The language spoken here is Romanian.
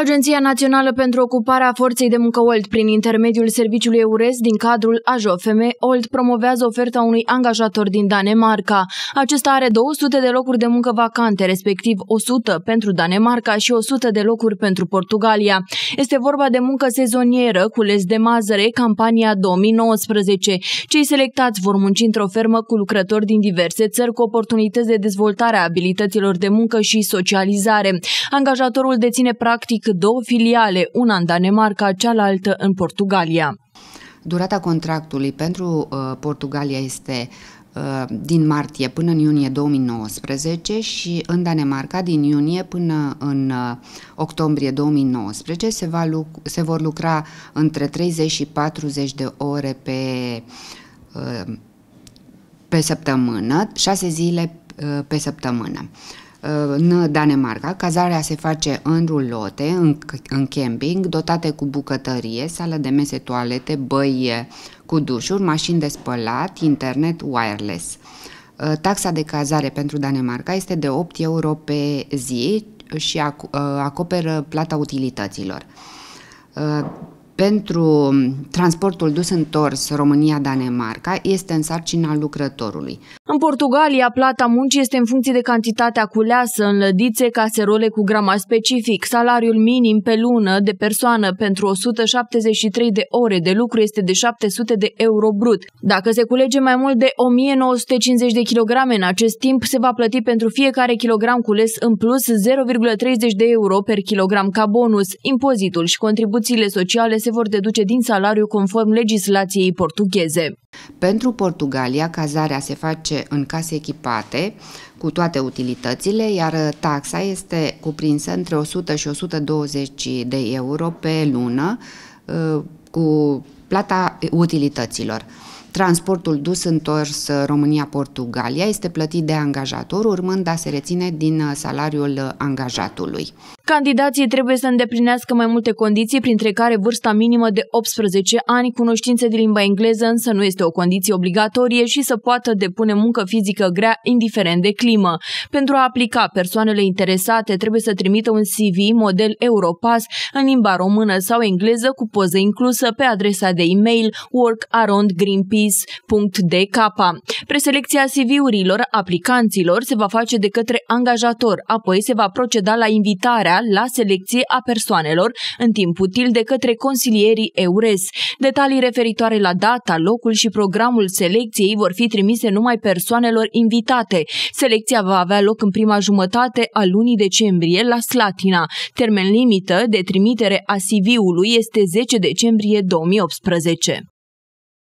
Agenția Națională pentru Ocuparea Forței de Muncă OLD prin intermediul serviciului EURES din cadrul AJOFM, OLD promovează oferta unui angajator din Danemarca. Acesta are 200 de locuri de muncă vacante, respectiv 100 pentru Danemarca și 100 de locuri pentru Portugalia. Este vorba de muncă sezonieră cu les de mazăre, campania 2019. Cei selectați vor munci într-o fermă cu lucrători din diverse țări cu oportunități de dezvoltare a abilităților de muncă și socializare. Angajatorul deține practic două filiale, una în Danemarca, cealaltă în Portugalia. Durata contractului pentru uh, Portugalia este uh, din martie până în iunie 2019 și în Danemarca din iunie până în uh, octombrie 2019 se, va luc- se vor lucra între 30 și 40 de ore pe, uh, pe săptămână, 6 zile uh, pe săptămână în Danemarca. Cazarea se face în rulote, în, în camping, dotate cu bucătărie, sală de mese, toalete, băie cu dușuri, mașini de spălat, internet wireless. Uh, taxa de cazare pentru Danemarca este de 8 euro pe zi și uh, acoperă plata utilităților. Uh, pentru transportul dus întors România-Danemarca este în sarcina lucrătorului. În Portugalia, plata muncii este în funcție de cantitatea culeasă în lădițe, caserole cu grama specific. Salariul minim pe lună de persoană pentru 173 de ore de lucru este de 700 de euro brut. Dacă se culege mai mult de 1950 de kilograme în acest timp, se va plăti pentru fiecare kilogram cules în plus 0,30 de euro per kilogram ca bonus. Impozitul și contribuțiile sociale se se vor deduce din salariu conform legislației portugheze. Pentru Portugalia, cazarea se face în case echipate, cu toate utilitățile, iar taxa este cuprinsă între 100 și 120 de euro pe lună, ă, cu plata utilităților. Transportul dus întors România-Portugalia este plătit de angajator, urmând a se reține din salariul angajatului. Candidații trebuie să îndeplinească mai multe condiții, printre care vârsta minimă de 18 ani, cunoștințe de limba engleză, însă nu este o condiție obligatorie și să poată depune muncă fizică grea, indiferent de climă. Pentru a aplica, persoanele interesate trebuie să trimită un CV model Europass în limba română sau engleză cu poză inclusă pe adresa de e-mail workaroundgreenpeace.dk. Preselecția CV-urilor aplicanților se va face de către angajator, apoi se va proceda la invitarea special la selecție a persoanelor în timp util de către consilierii EURES. Detalii referitoare la data, locul și programul selecției vor fi trimise numai persoanelor invitate. Selecția va avea loc în prima jumătate a lunii decembrie la Slatina. Termen limită de trimitere a CV-ului este 10 decembrie 2018.